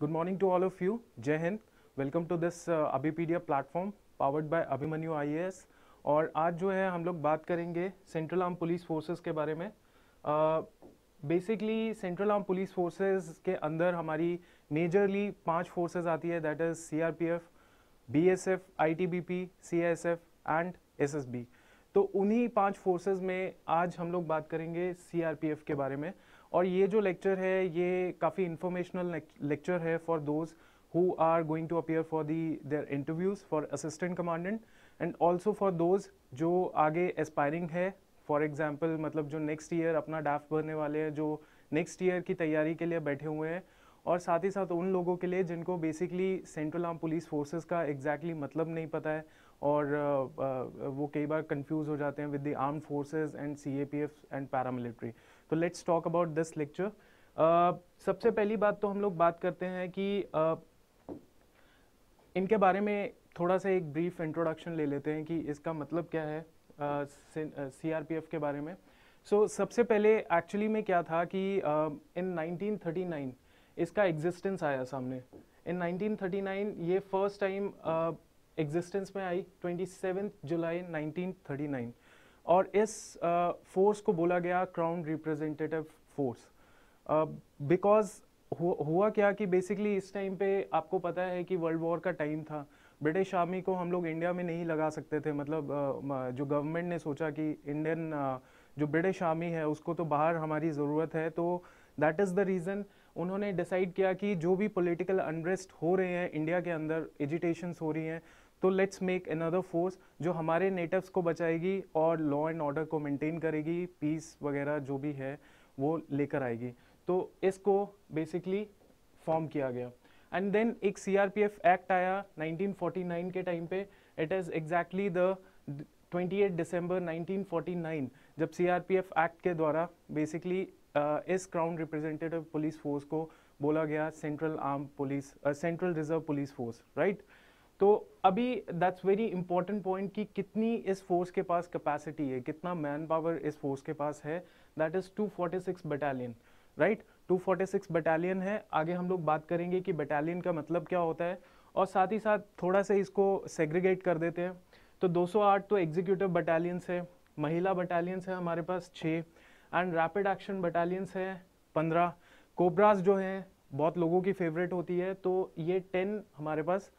Good morning to all of you Jai Hind welcome to this Abhipedia platform powered by Abhimanyu IAS और आज जो है हम लोग बात करेंगे सेंट्रल आर्म पुलिस फोर्सेस के बारे में basically central arm police forces के अंदर हमारी मेजरली पांच फोर्सेस आती है that is CRPF BSF ITBP CSF and SSB तो उन्हीं पांच फोर्सेस में आज हम लोग बात करेंगे सीआरपीएफ के बारे में और ये जो लेक्चर है ये काफ़ी इंफॉर्मेशनल लेक्चर है for those who are going to appear for the their interviews for assistant commandant and also for those जो आगे एस्पायरिंग है फॉर एग्जाम्पल मतलब जो नेक्स्ट ईयर अपना डाफ भरने वाले हैं जो नेक्स्ट ईयर की तैयारी के लिए बैठे हुए हैं और साथ ही साथ उन लोगों के लिए जिनको basically central arm police forces का एग्जैक्टली exactly मतलब नहीं पता है और वो कई बार कंफ्यूज हो जाते हैं with the arm forces and C A P F and paramilitary तो let's talk about this lecture सबसे पहली बात तो हम लोग बात करते हैं कि uh, इनके बारे में थोड़ा सा एक ब्रीफ इंट्रोडक्शन ले लेते हैं कि इसका मतलब क्या है सी आर पी एफ के बारे में सो so, सबसे पहले एक्चुअली में क्या था कि इन uh, 1939 इसका एग्जिस्टेंस आया सामने इन 1939 ये फर्स्ट टाइम एग्जिस्टेंस में आई 27 जुलाई 1939 और इस फोर्स को बोला गया क्राउन रिप्रेजेंटेटिव फोर्स बिकॉज हुआ क्या कि बेसिकली इस टाइम पे आपको पता है कि वर्ल्ड वॉर का टाइम था ब्रिटिश आर्मी को हम लोग इंडिया में नहीं लगा सकते थे मतलब uh, जो गवर्नमेंट ने सोचा कि इंडियन uh, जो ब्रिटिश आर्मी है उसको तो बाहर हमारी ज़रूरत है तो दैट इज़ द रीज़न उन्होंने डिसाइड किया कि जो भी पॉलिटिकल अनरेस्ट हो रहे हैं इंडिया के अंदर एजिटेशंस हो रही हैं तो लेट्स मेक अनदर फोर्स जो हमारे नेटिव्स को बचाएगी और लॉ एंड ऑर्डर को मेंटेन करेगी पीस वगैरह जो भी है वो लेकर आएगी तो इसको बेसिकली फॉर्म किया गया एंड देन एक सी एक्ट आया 1949 के टाइम पे it is exactly the 28 December 1949 जब सी एक्ट के द्वारा बेसिकली uh, इस क्राउन रिप्रेजेंटेटिव पुलिस फोर्स को बोला गया central arm police central reserve police force right तो अभी दैट्स वेरी इंपॉर्टेंट पॉइंट कि कितनी इस फोर्स के पास कैपेसिटी है कितना मैन पावर इस फोर्स के पास है that is 246 battalion right 246 battalion है आगे हम लोग बात करेंगे कि बटालियन का मतलब क्या होता है और साथ ही साथ थोड़ा सा इसको सेग्रीगेट कर देते हैं तो 208 तो एग्जीक्यूटिव बटालियंस है महिला बटालियंस है हमारे पास छः एंड रैपिड एक्शन बटालियंस है पंद्रह कोबराज जो हैं बहुत लोगों की फेवरेट होती है तो ये टेन हमारे पास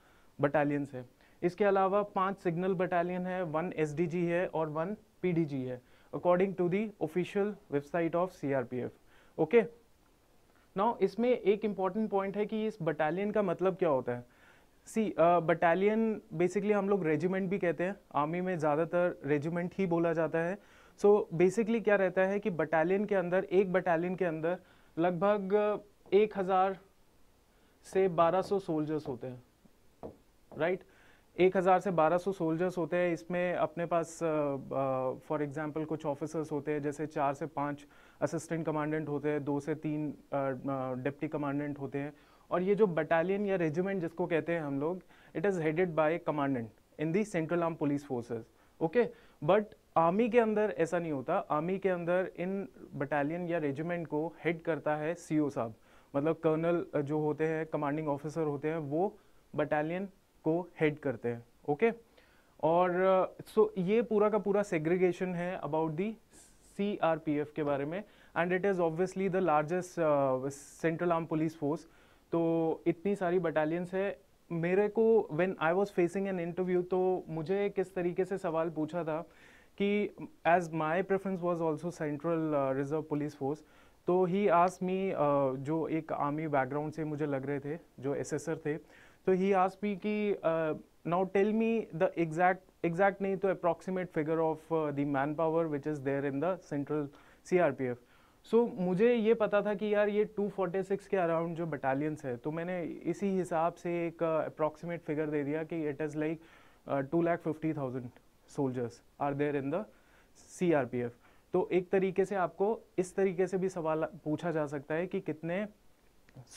बटालियंस है इसके अलावा पांच सिग्नल बटालियन है वन एस है और वन पी है according to the official website of C okay now इसमें एक इम्पॉर्टेंट पॉइंट है कि इस बटालियन का मतलब क्या होता है सी बटालियन बेसिकली हम लोग रेजिमेंट भी कहते हैं आर्मी में ज़्यादातर रेजिमेंट ही बोला जाता है सो so, बेसिकली क्या रहता है कि बटालियन के अंदर एक बटालियन के अंदर लगभग एक हज़ार से बारह सौ सोल्जर्स होते हैं राइट एक हज़ार से बारह सौ सोल्जर्स होते हैं इसमें अपने पास फॉर एग्जांपल कुछ ऑफिसर्स होते हैं जैसे चार से पांच असिस्टेंट कमांडेंट होते हैं दो से तीन डिप्टी कमांडेंट होते हैं और ये जो बटालियन या रेजिमेंट जिसको कहते हैं हम लोग it is headed by commandant in the central arm police forces okay but army के अंदर ऐसा नहीं होता आर्मी के अंदर इन बटालियन या रेजिमेंट को हेड करता है सीओ साहब मतलब कर्नल जो होते हैं कमांडिंग ऑफिसर होते हैं वो बटालियन को हेड करते हैं ओके और सो uh, so, ये पूरा का पूरा सेग्रीगेशन है about the C R P F के बारे में and it is obviously the largest central arm police force तो इतनी सारी बटालियंस है मेरे को when I was facing an interview तो मुझे किस तरीके से सवाल पूछा था कि as my preference was also central reserve police force तो ही आज मी जो एक आर्मी बैकग्राउंड से मुझे लग रहे थे जो एसेसर थे So he कि now tell me the exact exact नहीं तो approximate figure of the man power which is there in the सेंट्रल सी आर पी एफ सो मुझे ये पता था कि यार ये टू फोर्टी सिक्स के अराउंड जो बटालियंस है तो मैंने इसी हिसाब से एक अप्रॉक्सीमेट uh, फिगर दे दिया कि it is like two lakh fifty thousand soldiers are there in the C R P F तो एक तरीके से आपको इस तरीके से भी सवाल पूछा जा सकता है कि कितने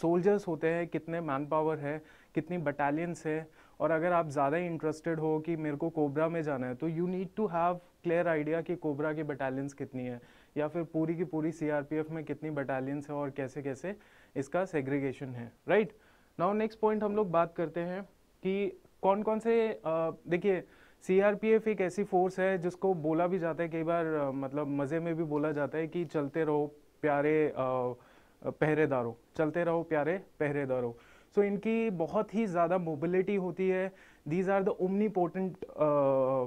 सोल्जर्स होते हैं कितने मैन पावर है कितनी बटालियंस है और अगर आप ज़्यादा ही इंटरेस्टेड हो कि मेरे को कोबरा में जाना है तो you need to have clear idea कि कोबरा की बटालियंस कितनी है या फिर पूरी की पूरी सीआरपीएफ में कितनी बटालियंस है और कैसे कैसे इसका सेग्रीगेशन है राइट नाउ नेक्स्ट पॉइंट हम लोग बात करते हैं कि कौन कौन से देखिए सी एक ऐसी फोर्स है जिसको बोला भी जाता है कई बार आ, मतलब मज़े में भी बोला जाता है कि चलते रहो प्यारे आ, पहरेदारों चलते रहो प्यारे पहरेदारों सो so, इनकी बहुत ही ज़्यादा मोबिलिटी होती है these are the omnipotent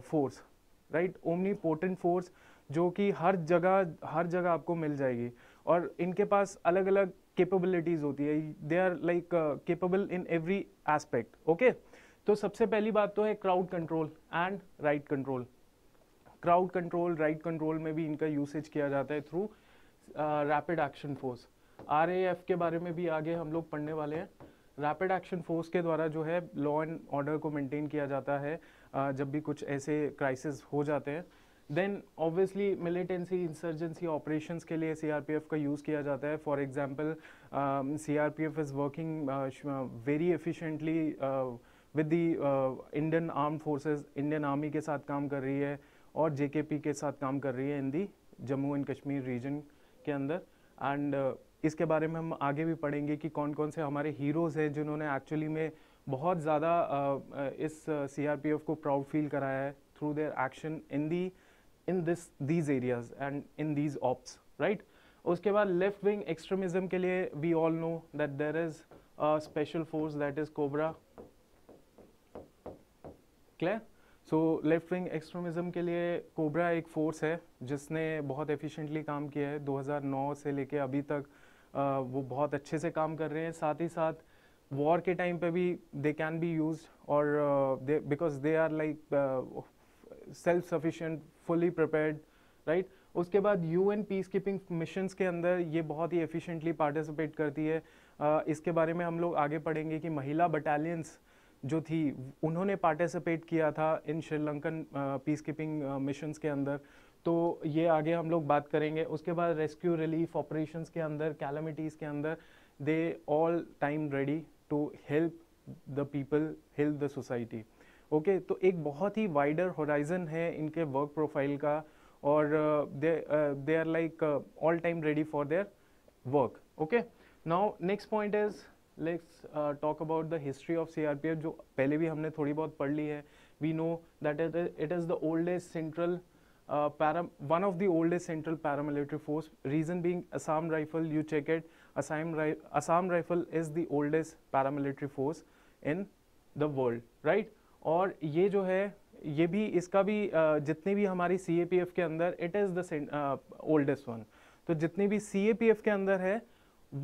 force right omnipotent force जो कि हर जगह हर जगह आपको मिल जाएगी और इनके पास अलग अलग कैपेबिलिटीज़ होती है they are like capable in every aspect okay तो सबसे पहली बात तो है crowd control and riot control crowd control riot control में भी इनका यूसेज किया जाता है through rapid action force are के बारे में भी आगे हम लोग पढ़ने वाले हैं रैपिड एक्शन फोर्स के द्वारा जो है लॉ एंड ऑर्डर को मेंटेन किया जाता है जब भी कुछ ऐसे क्राइसिस हो जाते हैं then obviously militancy insurgency operations के लिए सीआरपीएफ का यूज़ किया जाता है for example CRPF is working very efficiently with the Indian arm forces Indian army के साथ काम कर रही है और जेकेपी के साथ काम कर रही है in the Jammu and Kashmir region के अंदर एंड इसके बारे में हम आगे भी पढ़ेंगे कि कौन कौन से हमारे हीरोज़ हैं जिन्होंने एक्चुअली में बहुत ज़्यादा इस सी को प्राउड फील कराया है through their action in the in this these areas and in these ops right उसके बाद लेफ्ट विंग एक्सट्रीमिज्म के लिए we all know that there is special force that is cobra clear so left wing extremism के लिए cobra एक force है जिसने बहुत एफिशिएंटली काम किया है 2009 से लेके अभी तक वो बहुत अच्छे से काम कर रहे हैं साथ ही साथ वॉर के टाइम पे भी दे कैन बी यूज और because they are like self sufficient fully prepared right उसके बाद U N peace keeping mission के अंदर ये बहुत ही एफिशिएंटली पार्टिसिपेट करती है uh, इसके बारे में हम लोग आगे पढ़ेंगे कि महिला बटालियंस जो थी उन्होंने पार्टिसिपेट किया था in Sri Lankan peace keeping mission के अंदर तो ये आगे हम लोग बात करेंगे उसके बाद रेस्क्यू रिलीफ ऑपरेशन के अंदर कैलमिटीज़ के अंदर they all time ready to help the people help the society okay तो एक बहुत ही वाइडर होराइजन है इनके वर्क प्रोफाइल का और they are like all time ready for their work okay now next point is let's talk about the history of CRPF जो पहले भी हमने थोड़ी बहुत पढ़ ली है we know that it is the oldest central para one of the oldest central paramilitary force. Reason being Assam Rifle, you check it, Assam, rifle Assam Rifle is the oldest paramilitary force in the world, right? और ये जो है ये भी इसका भी uh, जितनी भी हमारी सी के अंदर it is the oldest one तो जितनी भी सी के अंदर है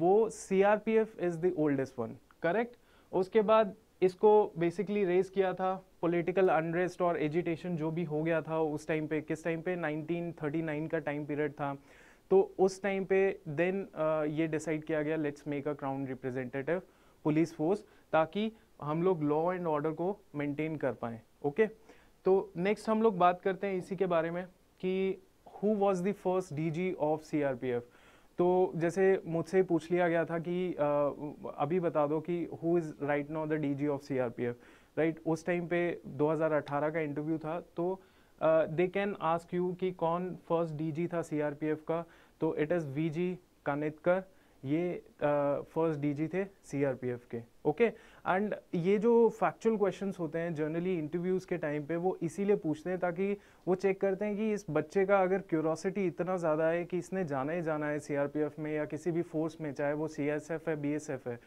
वो C R P F is the oldest one correct उसके बाद इसको बेसिकली रेज किया था पॉलिटिकल अनरेस्ट और एजिटेशन जो भी हो गया था उस टाइम पे किस टाइम पे 1939 का टाइम पीरियड था तो उस टाइम पे देन ये डिसाइड किया गया let's make a crown representative police force ताकि हम लोग लॉ एंड ऑर्डर को मेंटेन कर पाएँ ओके तो नेक्स्ट हम लोग बात करते हैं इसी के बारे में कि who was the first D of C तो जैसे मुझसे पूछ लिया गया था कि आ, अभी बता दो कि who is right now the DG of CRPF right उस टाइम पे 2018 का इंटरव्यू था तो दे कैन आस्क यू कि कौन फर्स्ट डीजी था सीआरपीएफ का तो इट इज़ वीजी कानितकर ये फर्स्ट uh, डीजी थे सीआरपीएफ के ओके okay? एंड ये जो फैक्चुअल क्वेश्चंस होते हैं जनरली इंटरव्यूज़ के टाइम पे वो इसीलिए पूछते हैं ताकि वो चेक करते हैं कि इस बच्चे का अगर क्यूरोसिटी इतना ज़्यादा है कि इसने जाना ही जाना है सी में या किसी भी फोर्स में चाहे वो सी है बी है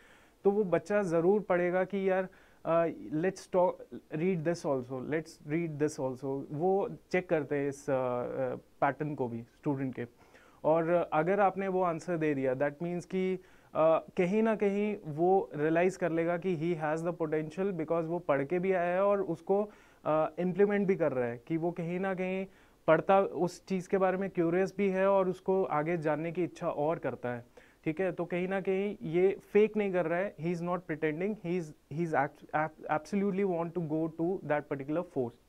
तो वो बच्चा ज़रूर पढ़ेगा कि यार let's talk read this also let's read this also वो चेक करते हैं इस पैटर्न uh, uh, को भी स्टूडेंट के और अगर आपने वो आंसर दे दिया दैट मीन्स कि कहीं ना कहीं वो रियलाइज़ कर लेगा कि he has the potential because वो पढ़ के भी आया है और उसको इम्प्लीमेंट uh, भी कर रहा है कि वो कहीं ना कहीं पढ़ता उस चीज़ के बारे में क्यूरियस भी है और उसको आगे जानने की इच्छा और करता है ठीक है तो कहीं ना कहीं ये फेक नहीं कर रहा है he is not pretending he is he is absolutely want to go to that particular force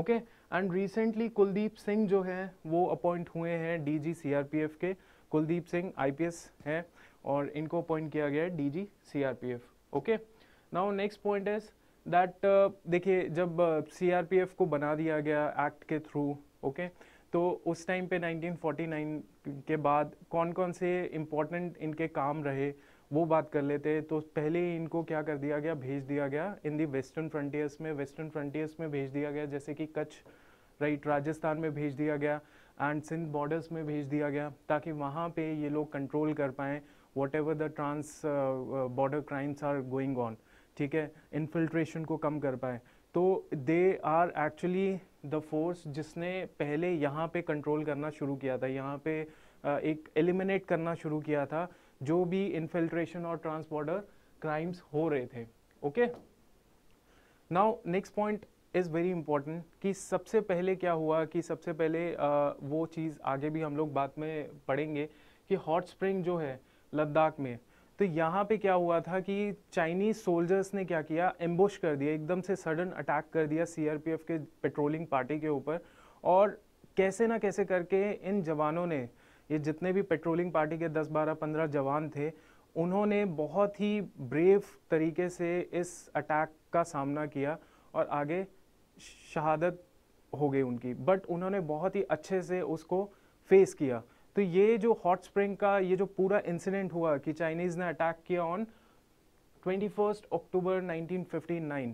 okay and recently Kuldeep Singh जो है वो अपॉइंट हुए हैं डीजी सीआरपीएफ के कुलदीप सिंह आईपीएस हैं और इनको अपॉइंट किया गया है DG CRPF okay now next point is that देखिए जब सीआरपीएफ uh, को बना दिया गया एक्ट के थ्रू ओके okay, तो उस टाइम पे 1949 के बाद कौन कौन से इम्पोर्टेंट इनके काम रहे वो बात कर लेते तो पहले ही इनको क्या कर दिया गया भेज दिया गया इन दी वेस्टर्न फ्रंटियर्स में वेस्टर्न फ्रंटियर्स में भेज दिया गया जैसे कि कच्छ राइट राजस्थान में भेज दिया गया एंड सिंध बॉर्डर्स में भेज दिया गया ताकि वहाँ पे ये लोग कंट्रोल कर पाएँ whatever the trans border crimes are going on ठीक है इन्फिल्ट्रेशन को कम कर पाएँ तो they are actually the force जिसने पहले यहाँ पे कंट्रोल करना शुरू किया था यहाँ पे uh, एक एलिमिनेट करना शुरू किया था जो भी इनफिल्ट्रेशन और ट्रांसबॉर्डर क्राइम्स हो रहे थे okay now next point is very important कि सबसे पहले क्या हुआ कि सबसे पहले आ, वो चीज़ आगे भी हम लोग बाद में पढ़ेंगे कि हॉट स्प्रिंग जो है लद्दाख में तो यहाँ पे क्या हुआ था कि चाइनीज़ सोल्जर्स ने क्या किया एम्बोश कर दिया एकदम से सडन अटैक कर दिया सीआरपीएफ के पेट्रोलिंग पार्टी के ऊपर और कैसे ना कैसे करके इन जवानों ने ये जितने भी पेट्रोलिंग पार्टी के 10, 12, 15 जवान थे उन्होंने बहुत ही ब्रेव तरीके से इस अटैक का सामना किया और आगे शहादत हो गई उनकी बट उन्होंने बहुत ही अच्छे से उसको फेस किया तो ये जो हॉट स्प्रिंग का ये जो पूरा इंसिडेंट हुआ कि चाइनीज़ ने अटैक किया ऑन ट्वेंटी फर्स्ट अक्टूबर 1959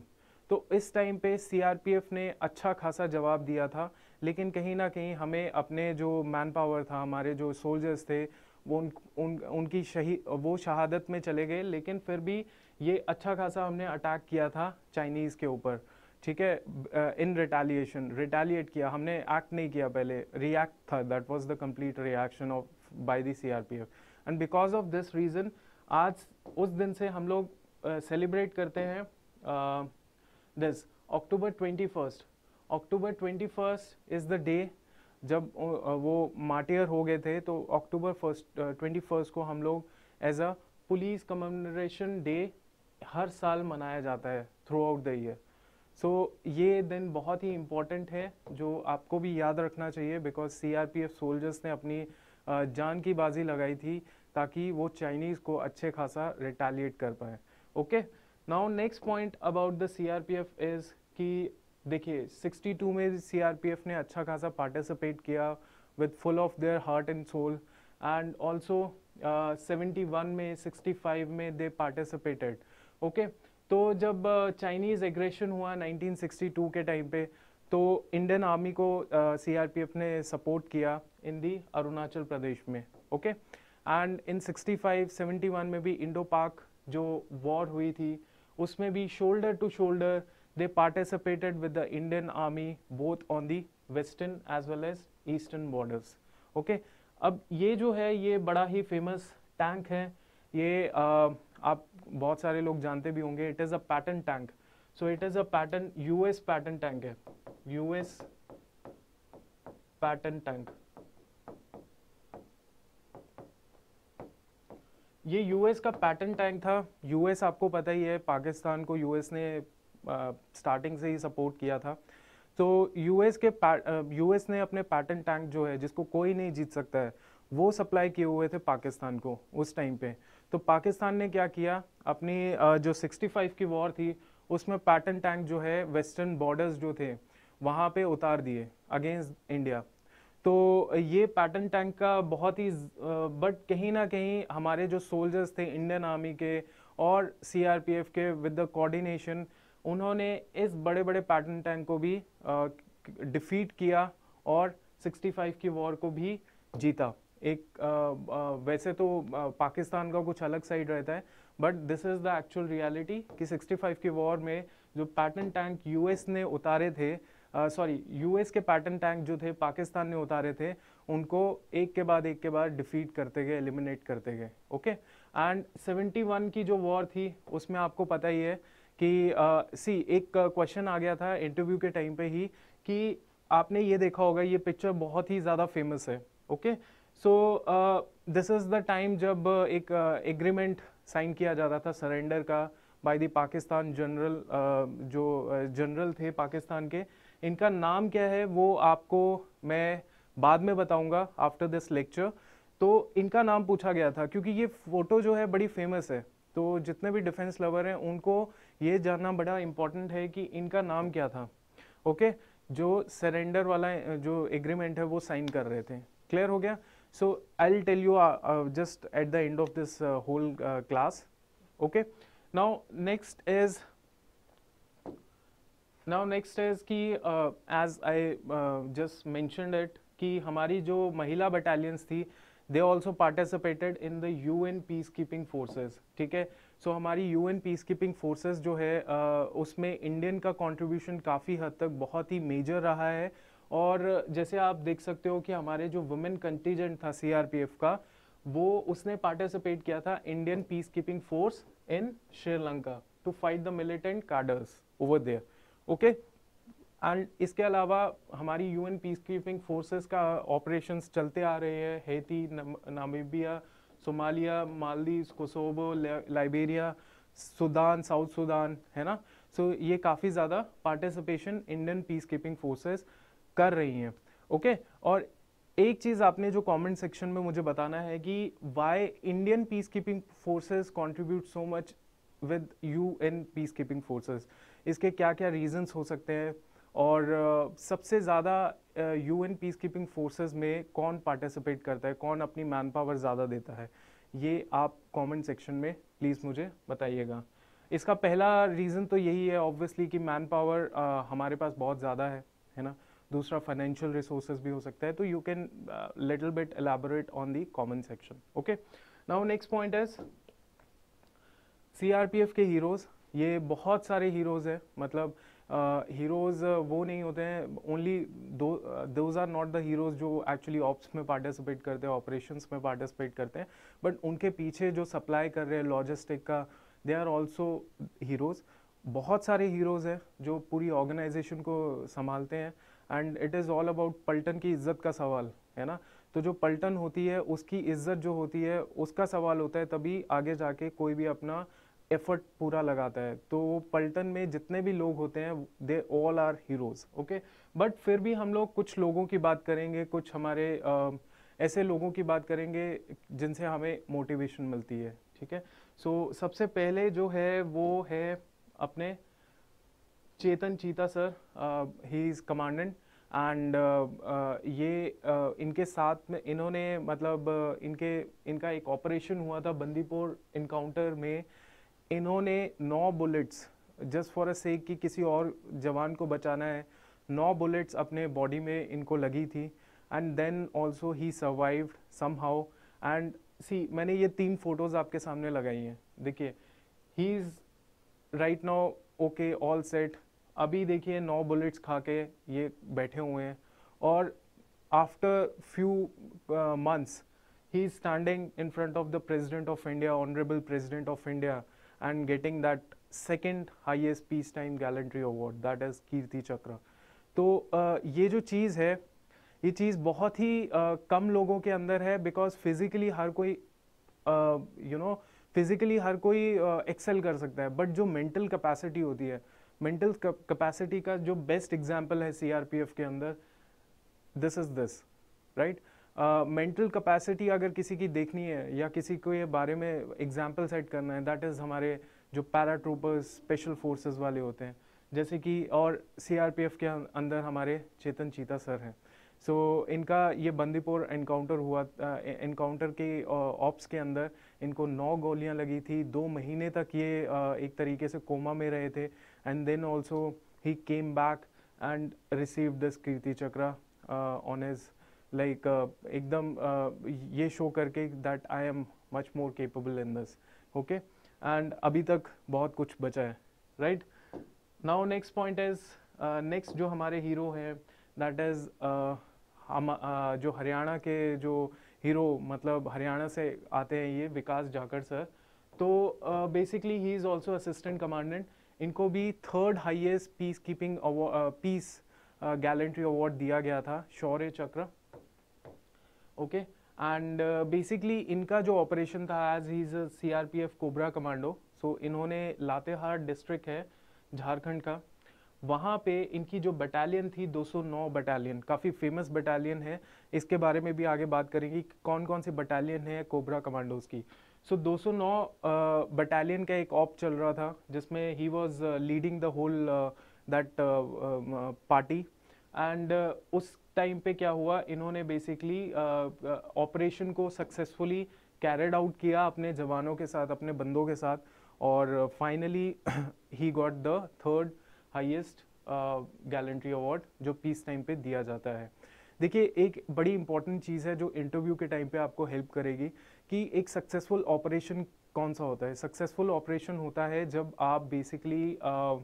तो इस टाइम पे सीआरपीएफ ने अच्छा खासा जवाब दिया था लेकिन कहीं ना कहीं हमें अपने जो मैन पावर था हमारे जो सोल्जर्स थे वो उन, उन उनकी शही वो शहादत में चले गए लेकिन फिर भी ये अच्छा खासा हमने अटैक किया था चाइनीज़ के ऊपर ठीक है इन रिटेलिएशन रिटेलिएट किया हमने एक्ट नहीं किया पहले रिएक्ट था that was the complete reaction of by the CRPF and because of this reason आज उस दिन से हम लोग सेलिब्रेट uh, करते हैं this October twenty first October twenty first is the day जब वो मार्टियर हो गए थे तो अक्टूबर फर्स्ट ट्वेंटी फर्स्ट को हम लोग as a police commemoration day हर साल मनाया जाता है throughout the year so ये दिन बहुत ही इम्पोर्टेंट है जो आपको भी याद रखना चाहिए because C R P F soldiers ने अपनी जान की बाजी लगाई थी ताकि वो चाइनीज़ को अच्छे खासा रिटेलिएट कर पाए okay now next point about the C R P F is कि देखिए 62 में सीआरपीएफ ने अच्छा खासा पार्टिसिपेट किया with full of their heart and soul and also 71 में 65 में दे पार्टिसिपेटेड ओके तो जब चाइनीज़ uh, एग्रेशन हुआ 1962 के टाइम पे तो इंडियन आर्मी को सीआरपीएफ uh, ने सपोर्ट किया इन दी अरुणाचल प्रदेश में ओके एंड इन 65 71 में भी इंडो पाक जो वॉर हुई थी उसमें भी shoulder to shoulder They participated with the Indian army both on the western as well as eastern borders. Okay, ab ye jo hai ye bada hi famous tank hai ye आ, आप बहुत सारे लोग जानते भी होंगे it is a pattern tank. So it is a pattern US pattern tank hai US pattern tank. ये US का पैटर्न टैंक था यूएस आपको पता ही है पाकिस्तान को यूएस ने स्टार्टिंग से ही सपोर्ट किया था तो यूएस के यूएस ने अपने पैटर्न टैंक जो है जिसको कोई नहीं जीत सकता है वो सप्लाई किए हुए थे पाकिस्तान को उस टाइम पे तो पाकिस्तान ने क्या किया अपनी जो 65 की वॉर थी उसमें पैटर्न टैंक जो है वेस्टर्न बॉर्डर्स जो थे वहाँ पे उतार दिए अगेंस्ट इंडिया तो ये पैटर्न टैंक का बहुत ही बट कहीं ना कहीं हमारे जो सोल्जर्स थे इंडियन आर्मी के और सीआरपीएफ के विद द कोऑर्डिनेशन उन्होंने इस बड़े बड़े पैटर्न टैंक को भी डिफीट किया और 65 की वॉर को भी जीता एक आ, आ, वैसे तो आ, पाकिस्तान का कुछ अलग साइड रहता है but this is the actual reality कि 65 की वॉर में जो पैटर्न टैंक यूएस ने उतारे थे सॉरी यूएस के पैटर्न टैंक जो थे पाकिस्तान ने उतारे थे उनको एक के बाद एक के बाद डिफीट करते गए एलिमिनेट करते गए ओके एंड 71 की जो वॉर थी उसमें आपको पता ही है कि सी एक क्वेश्चन आ गया था इंटरव्यू के टाइम पे ही कि आपने ये देखा होगा ये पिक्चर बहुत ही ज़्यादा फेमस है okay so this is the time जब एक एग्रीमेंट uh, साइन किया जाता था सरेंडर का by the Pakistan general uh, जो जनरल uh, थे पाकिस्तान के इनका नाम क्या है वो आपको मैं बाद में बताऊंगा आफ्टर दिस लेक्चर तो इनका नाम पूछा गया था क्योंकि ये फ़ोटो जो है बड़ी फेमस है तो जितने भी डिफेंस लवर हैं उनको ये जानना बड़ा इम्पॉर्टेंट है कि इनका नाम क्या था ओके जो सरेंडर वाला जो एग्रीमेंट है वो साइन कर रहे थे क्लियर हो गया so I will tell you just at the end of this whole class okay now next is now next is कि as I just mentioned it कि हमारी जो महिला बटालियंस थी they also participated in the U N peace keeping forces ठीक है so so, हमारी U N peace keeping forces जो है उसमें इंडियन का कॉन्ट्रीब्यूशन काफ़ी हद तक बहुत ही मेजर रहा है और जैसे आप देख सकते हो कि हमारे जो वुमेन कंटीजेंट था एफ का वो उसने पार्टिसिपेट किया था Indian peace keeping force in Sri Lanka to fight the militant cadres over there okay and इसके अलावा हमारी यूएन पीस कीपिंग फोर्सेस का ऑपरेशंस चलते आ रहे हैं हेती नामीबिया नम, Somalia Maldives Kosovo Liberia Sudan South Sudan है ना सो so, ये काफ़ी ज़्यादा participation Indian peace keeping forces कर रही हैं ओके okay? और एक चीज़ आपने जो कमेंट सेक्शन में मुझे बताना है कि why Indian peace keeping forces contribute so much with U N peace keeping forces इसके क्या क्या रीजन्स हो सकते हैं और सबसे ज़्यादा U N peace keeping forces में कौन पार्टिसिपेट करता है कौन अपनी मैन पावर ज़्यादा देता है ये आप कमेंट सेक्शन में प्लीज़ मुझे बताइएगा इसका पहला रीज़न तो यही है ऑब्वियसली कि मैन पावर हमारे पास बहुत ज़्यादा है है ना दूसरा फाइनेंशियल रिसोर्सेज भी हो सकता है तो you can little bit elaborate on the comment section okay now next point is F के हीरोज़ ये बहुत सारे हीरोज़ हैं मतलब हीरोज़ वो नहीं होते हैं ओनली दो those are not the heroes जो एक्चुअली ऑप्स में पार्टिसिपेट करते हैं ऑपरेशंस में पार्टिसिपेट करते हैं बट उनके पीछे जो सप्लाई कर रहे हैं लॉजिस्टिक का दे आर ऑल्सो हीरोज़ बहुत सारे हीरोज़ हैं जो पूरी ऑर्गेनाइजेशन को संभालते हैं and it is all about पलटन की इज्जत का सवाल है ना तो जो पल्टन होती है उसकी इज्जत जो होती है उसका सवाल होता है तभी आगे जाके कोई भी अपना एफर्ट पूरा लगाता है तो पलटन में जितने भी लोग होते हैं they all are heroes okay but फिर भी हम लोग कुछ लोगों की बात करेंगे कुछ हमारे आ, ऐसे लोगों की बात करेंगे जिनसे हमें मोटिवेशन मिलती है ठीक है सो सबसे पहले जो है वो है अपने Chetan Cheetah sir he is commandant and ये uh, इनके साथ में इन्होंने मतलब uh, इनके इनका एक ऑपरेशन हुआ था बंदीपुर इनकाउंटर में uh, इन्होंने नौ bullets just for a sec कि किसी और जवान को बचाना है नौ बुलेट्स अपने बॉडी में इनको लगी थी and then also he survive somehow and see मैंने ये तीन फोटोज़ आपके सामने लगाई हैं देखिए he is right now okay all set अभी देखिए नौ बुलेट्स खा के ये बैठे हुए हैं और after few months he is standing in front of the president of India honourable president of India and getting that second highest peace time gallantry award that is Kirti Chakra तो ये जो चीज़ है ये चीज़ बहुत ही कम लोगों के अंदर है बिकॉज फिज़िकली हर कोई यू नो फिज़िकली हर कोई एक्सेल कर सकता है बट जो मेंटल कैपेसिटी होती है मेंटल कैपेसिटी का जो बेस्ट एग्जाम्पल है सी के अंदर this is this right mental uh, capacity अगर किसी की देखनी है या किसी को ये बारे में एग्जाम्पल सेट करना है दैट इज़ हमारे जो पैरा ट्रूपर्स स्पेशल फोर्सेस वाले होते हैं जैसे कि और सीआरपीएफ के अंदर हमारे चेतन चीता सर हैं सो so, इनका ये बंदीपुर इनकाउंटर हुआ इनकाउंटर के ऑप्स के अंदर इनको नौ गोलियां लगी थी दो महीने तक ये एक तरीके से कोमा में रहे थे and then also he came back and receive this Kirti Chakra on is like uh, एकदम uh, ये शो करके that I am much more capable in this okay and अभी तक बहुत कुछ बचा है right now next point is next जो हमारे हीरो हैं दैट इज़ uh, हम जो हरियाणा के जो हीरो मतलब हरियाणा से आते हैं ये विकास जाकर सर तो basically he is also assistant commandant इनको भी third highest peace keeping peace gallantry award दिया गया था शौर्य चक्र ओके एंड बेसिकली इनका जो ऑपरेशन था as he is C R P F Cobra commando so इन्होंने लातेहार डिस्ट्रिक्ट है झारखंड का वहाँ पे इनकी जो बटालियन थी 209 बटालियन काफ़ी फेमस बटालियन है इसके बारे में भी आगे बात करेंगे कौन कौन सी बटालियन है कोबरा कमांडोज़ की सो so, 209 बटालियन uh, का एक ऑप चल रहा था जिसमें he was leading the whole that party and उस टाइम पे क्या हुआ इन्होंने बेसिकली ऑपरेशन को सक्सेसफुली कैरड आउट किया अपने जवानों के साथ अपने बंदों के साथ और finally he got the third highest gallantry award जो पीस टाइम पे दिया जाता है देखिए एक बड़ी इंपॉर्टेंट चीज़ है जो इंटरव्यू के टाइम पे आपको हेल्प करेगी कि एक सक्सेसफुल ऑपरेशन कौन सा होता है सक्सेसफुल ऑपरेशन होता है जब आप बेसिकली uh,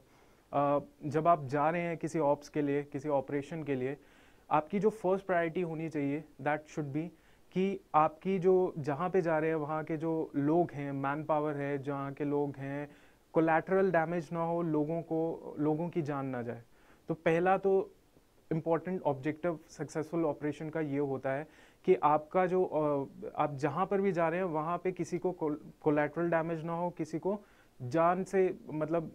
uh, जब आप जा रहे हैं किसी ऑप्स के लिए किसी ऑपरेशन के लिए आपकी जो फर्स्ट प्रायोरिटी होनी चाहिए दैट शुड बी कि आपकी जो जहाँ पे जा रहे हैं वहाँ के जो लोग हैं मैन पावर है जहाँ के लोग हैं कोलेटरल डैमेज ना हो लोगों को लोगों की जान ना जाए तो पहला तो इम्पॉर्टेंट ऑब्जेक्टिव सक्सेसफुल ऑपरेशन का ये होता है कि आपका जो आप जहाँ पर भी जा रहे हैं वहाँ पे किसी को कोलेटरल डैमेज ना हो किसी को जान से मतलब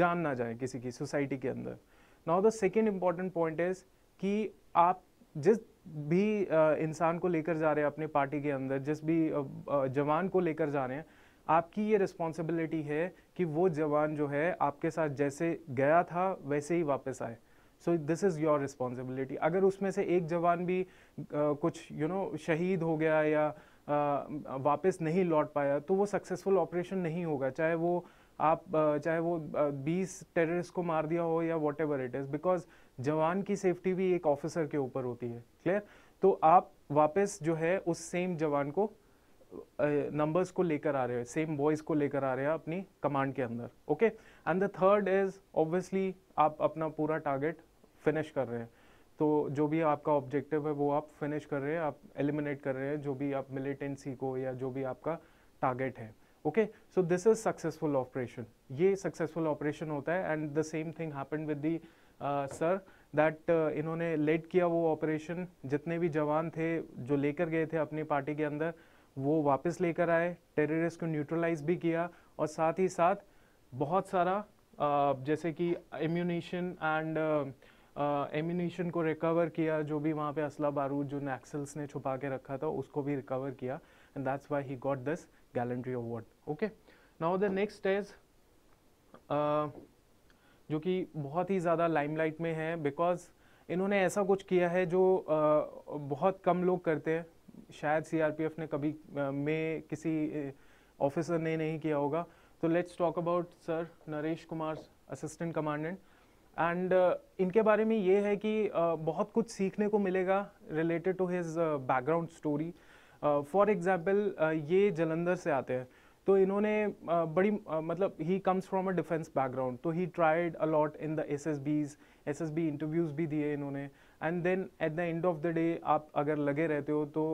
जान ना जाए किसी की सोसाइटी के अंदर now the second important point is कि आप जिस भी इंसान को लेकर जा रहे हैं अपने पार्टी के अंदर जिस भी जवान को लेकर जा रहे हैं आपकी ये रिस्पॉन्सिबिलिटी है कि वो जवान जो है आपके साथ जैसे गया था वैसे ही वापस आए so this is your responsibility अगर उसमें से एक जवान भी आ, कुछ यू you नो know, शहीद हो गया या आ, वापस नहीं लौट पाया तो वो सक्सेसफुल ऑपरेशन नहीं होगा चाहे वो आप चाहे वो बीस टेररिस्ट को मार दिया हो या whatever it is because जवान की सेफ्टी भी एक ऑफिसर के ऊपर होती है क्लियर तो आप वापस जो है उस सेम जवान को नंबर्स को लेकर आ रहे हो सेम बॉयज को लेकर आ रहे हो अपनी कमांड के अंदर okay and the third is obviously आप अपना पूरा टारगेट फिनिश कर रहे हैं तो जो भी आपका ऑब्जेक्टिव है वो आप फिनिश कर रहे हैं आप एलिमिनेट कर रहे हैं जो भी आप मिलिटेंसी को या जो भी आपका टारगेट है okay so this is successful operation ये सक्सेसफुल ऑपरेशन होता है and the same thing happen with the sir that इन्होंने लेट किया वो ऑपरेशन जितने भी जवान थे जो लेकर गए थे अपनी पार्टी के अंदर वो वापस लेकर आए टेररिस्ट को न्यूट्रलाइज भी किया और साथ ही साथ बहुत सारा uh, जैसे कि एम्यूनेशन एंड एम्यूनेशन को रिकवर किया जो भी वहाँ पे असला बारूद जो नैक्सल्स ने छुपा के रखा था उसको भी रिकवर किया and that's why he got this gallantry award okay now the next is जो कि बहुत ही ज़्यादा लाइमलाइट में है बिकॉज इन्होंने ऐसा कुछ किया है जो आ, बहुत कम लोग करते हैं शायद सी ने कभी आ, में किसी ऑफिसर ने नहीं किया होगा तो let's talk about sir Naresh Kumar assistant commandant and इनके बारे में ये है कि uh, बहुत कुछ सीखने को मिलेगा related to his background story for example ये जलंधर से आते हैं तो इन्होंने बड़ी मतलब he comes from a defence background तो he tried a lot in the S S B's S S B interviews भी दिए इन्होंने and then at the end of the day आप अगर लगे रहते हो तो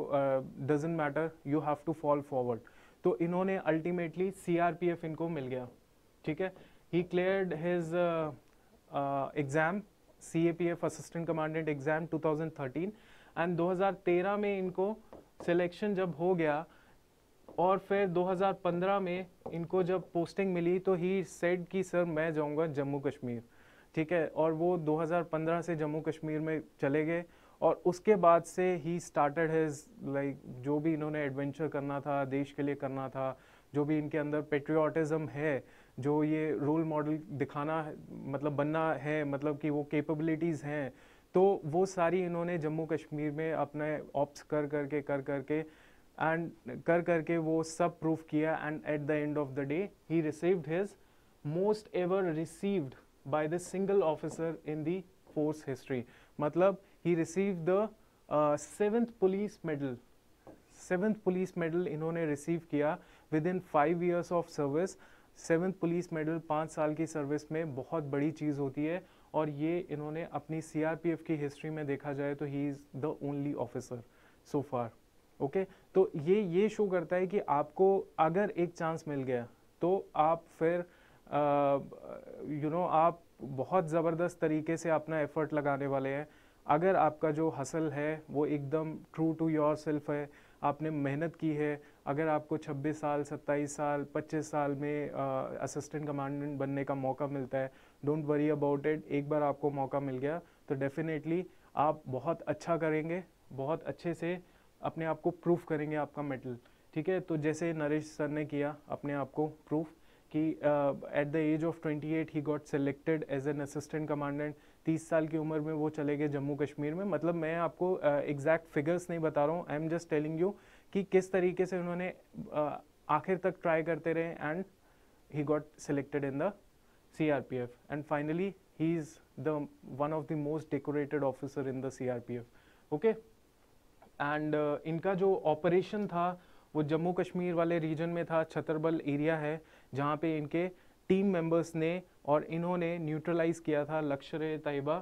doesn't matter you have to fall forward तो इन्होंने ultimately C R P F इनको मिल गया ठीक है he cleared his exam C A P F assistant commandant exam two thousand thirteen and दो हज़ार तेरह में इनको सिलेक्शन जब हो गया और फिर 2015 में इनको जब पोस्टिंग मिली तो ही सेड कि सर मैं जाऊंगा जम्मू कश्मीर ठीक है और वो 2015 से जम्मू कश्मीर में चले गए और उसके बाद से ही स्टार्टेड हिज लाइक जो भी इन्होंने एडवेंचर करना था देश के लिए करना था जो भी इनके अंदर पेट्रियाटिज़म है जो ये रोल मॉडल दिखाना मतलब बनना है मतलब कि वो कैपेबिलिटीज़ हैं तो वो सारी इन्होंने जम्मू कश्मीर में अपने ऑप्स कर करके कर करके कर, एंड कर करके वो सब प्रूफ किया and at the end of the day he received his most ever received by the single officer in the force history मतलब he receive the seventh police medal seventh police medal इन्होंने receive किया within five years of service seventh police medal पाँच साल की service में बहुत बड़ी चीज़ होती है और ये इन्होंने अपनी सी की हिस्ट्री में देखा जाए तो he is the only officer so far okay तो ये ये शो करता है कि आपको अगर एक चांस मिल गया तो आप फिर यू नो you know, आप बहुत ज़बरदस्त तरीके से अपना एफर्ट लगाने वाले हैं अगर आपका जो हसल है वो एकदम ट्रू टू योर सेल्फ है आपने मेहनत की है अगर आपको 26 साल 27 साल 25 साल में असिस्टेंट कमांडेंट बनने का मौका मिलता है डोंट वरी अबाउट इट एक बार आपको मौका मिल गया तो डेफिनेटली आप बहुत अच्छा करेंगे बहुत अच्छे से अपने आप को प्रूफ करेंगे आपका मेटल ठीक है तो जैसे नरेश सर ने किया अपने आप को प्रूफ कि at the age of 28 he got selected as an assistant commandant 30 साल की उम्र में वो चले गए जम्मू कश्मीर में मतलब मैं आपको एग्जैक्ट uh, फिगर्स नहीं बता रहा हूँ I am just telling you कि किस तरीके से उन्होंने uh, आखिर तक ट्राई करते रहे and he got selected in the C R P F and finally he is the one of the most decorated officer in the C R P F okay and uh, इनका जो operation था वो जम्मू कश्मीर वाले reason में था छतरबल area है जहाँ पे इनके टीम मेंबर्स ने और इन्होंने न्यूट्रलाइज किया था लक्षर तयबा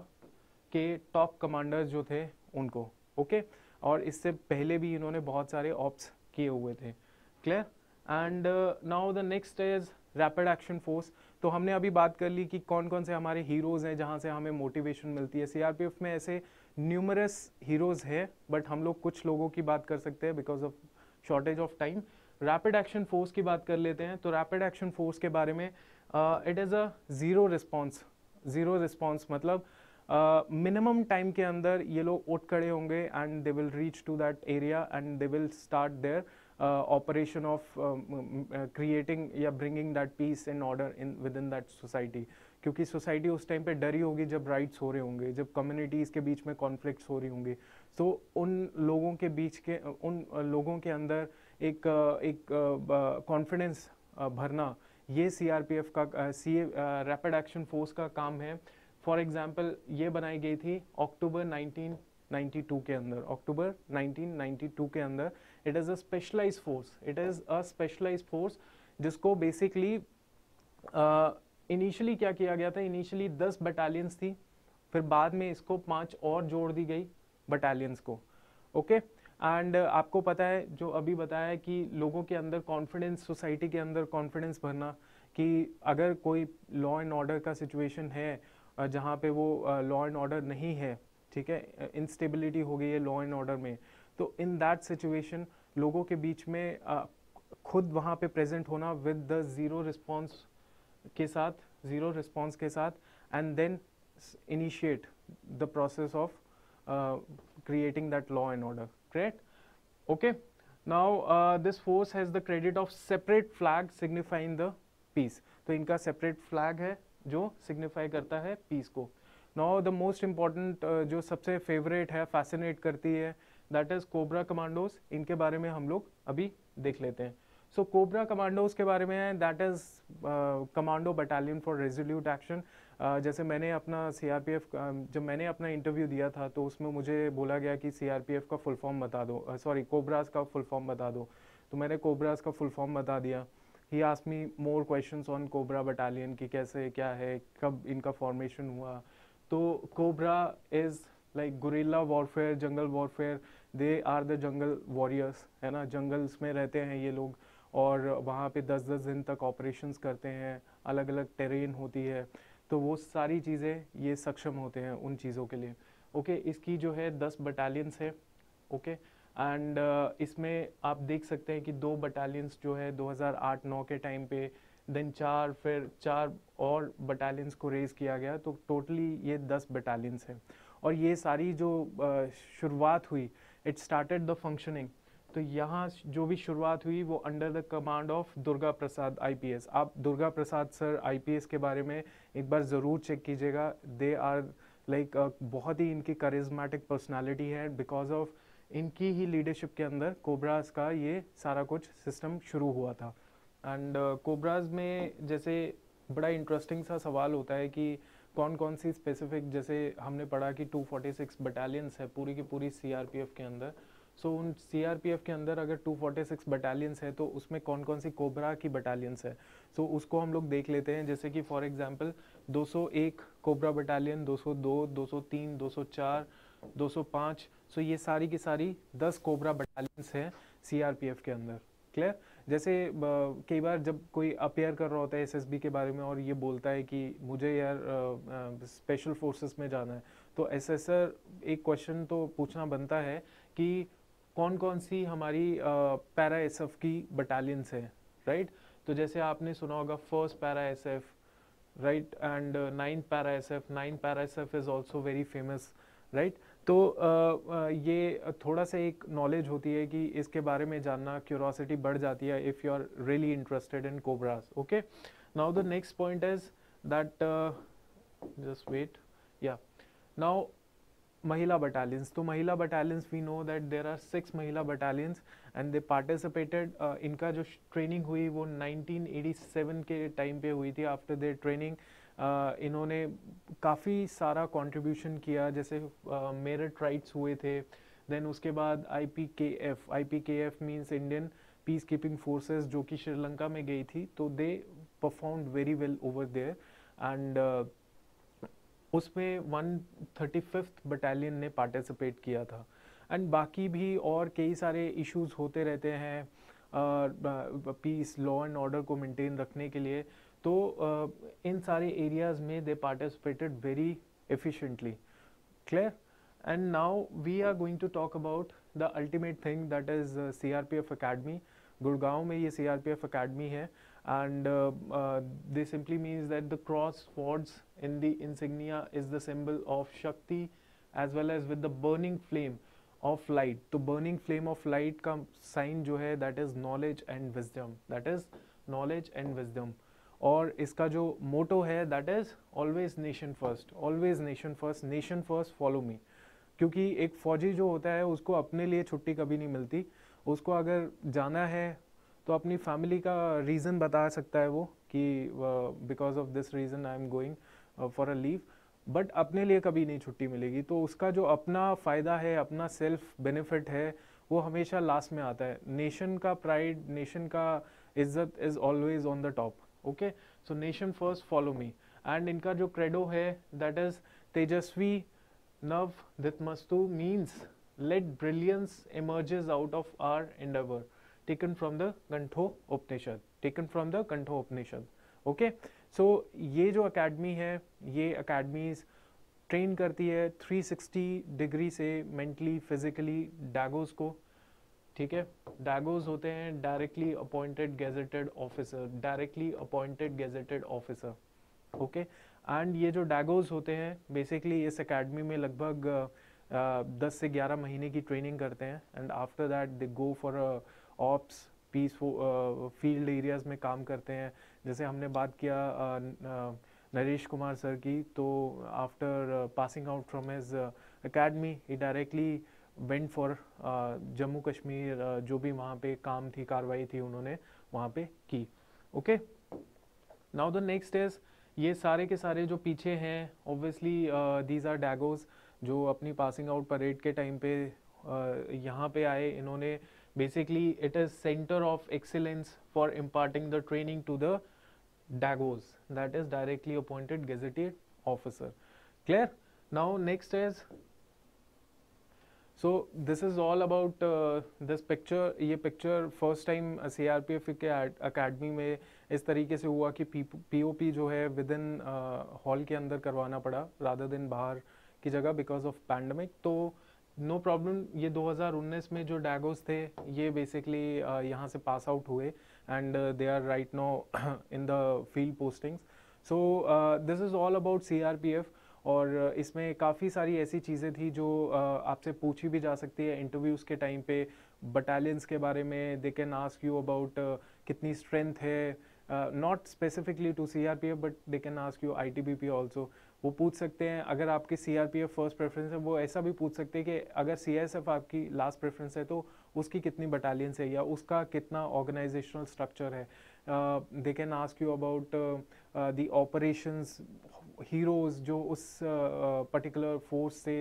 के टॉप कमांडर्स जो थे उनको ओके और इससे पहले भी इन्होंने बहुत सारे ऑप्स किए हुए थे clear and now the next is rapid action force तो हमने अभी बात कर ली कि कौन कौन से हमारे हीरोज़ हैं जहाँ से हमें मोटिवेशन मिलती है सीआरपीएफ में ऐसे न्यूमरस हीरोज़ है बट हम लोग कुछ लोगों की बात कर सकते हैं because of shortage of time rapid action force की बात कर लेते हैं तो रैपिड एक्शन फोर्स के बारे में it is a zero response zero response मतलब मिनिमम uh, टाइम के अंदर ये लोग उठ खड़े होंगे and they will reach to that area and they will start their operation of creating या bringing that peace and order in within that society क्योंकि सोसाइटी उस टाइम पे डरी होगी जब राइट्स हो रहे होंगे जब कम्युनिटीज़ के बीच में कॉन्फ्लिक्ट्स हो रही होंगे तो उन लोगों के बीच के उन लोगों के अंदर एक एक कॉन्फिडेंस भरना ये सी का सी रैपिड एक्शन फोर्स का काम है फॉर एग्ज़ाम्पल ये बनाई गई थी अक्टूबर 1992 के अंदर अक्टूबर 1992 के अंदर it is a specialize force it is a specialize force जिसको बेसिकली इनिशियली क्या किया गया था इनिशियली दस बटालियंस थी फिर बाद में इसको पांच और जोड़ दी गई बटालियंस को ओके okay? एंड uh, आपको पता है जो अभी बताया कि लोगों के अंदर कॉन्फिडेंस सोसाइटी के अंदर कॉन्फिडेंस भरना कि अगर कोई लॉ एंड ऑर्डर का सिचुएशन है जहाँ पे वो लॉ एंड ऑर्डर नहीं है ठीक है इंस्टेबिलिटी हो गई है लॉ एंड ऑर्डर में तो इन दैट सिचुएशन लोगों के बीच में uh, खुद वहाँ पे प्रेजेंट होना विद द ज़ीरो रिस्पॉन्स के साथ ज़ीरो रिस्पॉन्स के साथ and then initiate the process of creating that law and order create okay now this force has the credit of separate flag signifying the peace तो इनका separate flag है जो signify करता है पीस को now the most important जो सबसे favourite है फैसिनेट करती है दैट इज़ कोबरा कमांडोज इनके बारे में हम लोग अभी देख लेते हैं सो कोबरा कमांडोज के बारे में है that is commando battalion for resolute action जैसे मैंने अपना सी आर पी एफ जब मैंने अपना इंटरव्यू दिया था तो उसमें मुझे बोला गया कि सी आर पी एफ का फुल फॉर्म बता दो सॉरी uh, कोबराज का फुल फॉर्म बता दो तो मैंने कोबराज का फुल फॉर्म बता दिया he ask me more questions on Cobra battalion कि कैसे क्या है कब इनका फॉर्मेशन हुआ तो Cobra is like guerrilla warfare jungle warfare they are the jungle warriors है ना जंगल्स में रहते हैं ये लोग और वहाँ पे दस दस दिन तक ऑपरेशंस करते हैं अलग अलग टेरेन होती है तो वो सारी चीज़ें ये सक्षम होते हैं उन चीज़ों के लिए ओके okay, इसकी जो है दस बटालियंस है ओके okay? एंड uh, इसमें आप देख सकते हैं कि दो बटालियंस जो है 2008-9 के टाइम पे देन चार फिर चार और बटालियंस को रेज़ किया गया तो टोटली ये दस बटालियंस हैं और ये सारी जो uh, शुरुआत हुई इट स्टार्टेड द फंक्शनिंग तो यहाँ जो भी शुरुआत हुई वो under the command of Durga Prasad IPS आप दुर्गा प्रसाद सर आईपीएस के बारे में एक बार ज़रूर चेक कीजिएगा दे आर लाइक बहुत ही इनकी करिज्मेटिक पर्सनालिटी है बिकॉज ऑफ इनकी ही लीडरशिप के अंदर कोबराज का ये सारा कुछ सिस्टम शुरू हुआ था एंड कोबराज uh, में जैसे बड़ा इंटरेस्टिंग सा सवाल होता है कि कौन कौन सी स्पेसिफिक जैसे हमने पढ़ा कि 246 बटालियंस है पूरी की पूरी सीआरपीएफ के अंदर सो उन सी के अंदर अगर 246 बटालियंस है तो उसमें कौन कौन सी कोबरा की बटालियंस है सो so, उसको हम लोग देख लेते हैं जैसे कि for example 201 Cobra battalion 202 203 204 205 so so, ये सारी की सारी 10 कोबरा बटालियंस हैं सी के अंदर क्लियर जैसे कई बार जब कोई अपेयर कर रहा होता है एस के बारे में और ये बोलता है कि मुझे यार स्पेशल फोर्सेस में जाना है तो एसएसआर एक क्वेश्चन तो पूछना बनता है कि कौन कौन सी हमारी पैरा एस एफ की बटालियंस हैं राइट तो जैसे आपने सुना होगा first para S F right and ninth para S F ninth para S F is also very famous right तो uh, ये थोड़ा सा एक नॉलेज होती है कि इसके बारे में जानना क्यूरोसिटी बढ़ जाती है if you are really interested in Cobras okay now the next point is that just wait या now Mahila battalions. So Mahila battalions, we know that there are six Mahila battalions and they participated. Uh, इनका जो training हुई वो 1987 के time पे हुई थी after their training. Uh, इन्होंने काफ़ी सारा कंट्रीब्यूशन किया जैसे मेरठ uh, राइट्स हुए थे देन उसके बाद I P K F I P K F means Indian peace keeping forces जो कि श्रीलंका में गई थी तो they perform very well over there and उसमें वन थर्टी फिफ्थ बटालियन ने पार्टिसिपेट किया था एंड बाकी भी और कई सारे इश्यूज होते रहते हैं पीस लॉ एंड ऑर्डर को मेंटेन रखने के लिए तो uh, इन सारे एरियाज़ में they participated very efficiently clear and now we are going to talk about the ultimate thing that is C R P F academy Gurgaon में ये C R P F academy है and uh, uh, they simply means that the cross swords in the insignia is the symbol of Shakti as well as with the burning flame of light to burning flame of light का sign jo hai that is knowledge and wisdom that is knowledge and wisdom और इसका जो motto है that is always nation first always nation first nation first follow me क्योंकि एक फौजी जो होता है उसको अपने लिए छुट्टी कभी नहीं मिलती उसको अगर जाना है तो अपनी फैमिली का रीज़न बता सकता है वो कि because of this reason I am going for a leave but अपने लिए कभी नहीं छुट्टी मिलेगी तो उसका जो अपना फ़ायदा है अपना सेल्फ बेनिफिट है वो हमेशा लास्ट में आता है नेशन का प्राइड नेशन का इज्जत is always on the top okay so nation first follow me and इनका जो क्रेडो है दैट इज़ तेजस्वी नव दितमस्तु means let brilliance emerges out of our endeavour taken from the Kantho Upanishad. Taken from the Kantho Upanishad. Okay. So ये जो academy है ये academies train करती है 360 degree से mentally, physically dagos को ठीक है डागोज होते हैं directly appointed gazetted officer directly appointed gazetted officer okay and ये जो डैगोज होते हैं बेसिकली इस अकेडमी में लगभग दस से ग्यारह महीने की ट्रेनिंग करते हैं and after that they go for ops peace field areas में काम करते हैं जैसे हमने बात किया uh, uh, Naresh Kumar sir की तो after passing out from his academy he directly went for Jammu Kashmir जो भी वहाँ पे काम थी कार्रवाई थी उन्होंने वहाँ पे की okay now the next is ये सारे के सारे जो पीछे हैं ऑब्वियसली दीज आर डैगोज जो अपनी पासिंग आउट परेड के टाइम पे uh, यहाँ पे आए इन्होंने uh, Basically, it is center of excellence for imparting the training to the DAGOs, that is directly appointed gazetted officer. Clear? Now, next is so this is all about uh, this picture ye picture first time uh, crpf ke academy mein is tarike se hua ki pop jo hai within uh, hall ke andar karwana pada rather than bahar ki jagah because of pandemic to of uh, no no problem ये 2019 में जो डैगोस थे ये basically uh, यहाँ से pass out हुए and they are right now in the field postings so this is all about C और uh, इसमें काफ़ी सारी ऐसी चीज़ें थी जो uh, आपसे पूछी भी जा सकती है इंटरव्यूज़ के टाइम पे बटालियंस के बारे में they can ask you about कितनी स्ट्रेंथ है not specifically to C R P F but they can ask you I T B P also वो पूछ सकते हैं अगर आपके C R P F first preference है वो ऐसा भी पूछ सकते हैं कि अगर सी एस एफ आपकी लास्ट प्रेफरेंस है तो उसकी कितनी बटालियंस है या उसका कितना ऑर्गेनाइजेशनल स्ट्रक्चर है they can ask you about the operations heroes जो उस पर्टिकुलर uh, फोर्स से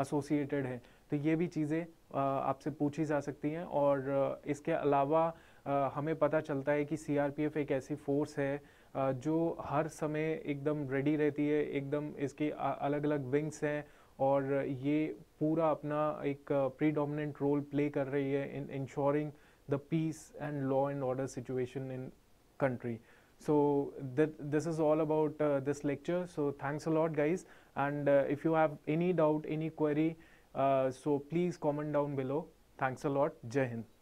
एसोसिएटेड हैं तो ये भी चीज़ें uh, आपसे पूछी जा सकती हैं और uh, इसके अलावा uh, हमें पता चलता है कि सी एक ऐसी फोर्स है जो हर समय एकदम रेडी रहती है एकदम इसके अलग अलग विंग्स हैं और ये पूरा अपना एक प्रीडोमिनेंट रोल प्ले कर रही है in ensuring the peace and law and order situation in country so this is all about this lecture so thanks a lot guys and if you have any doubt any query so please comment down below thanks a lot जय हिंद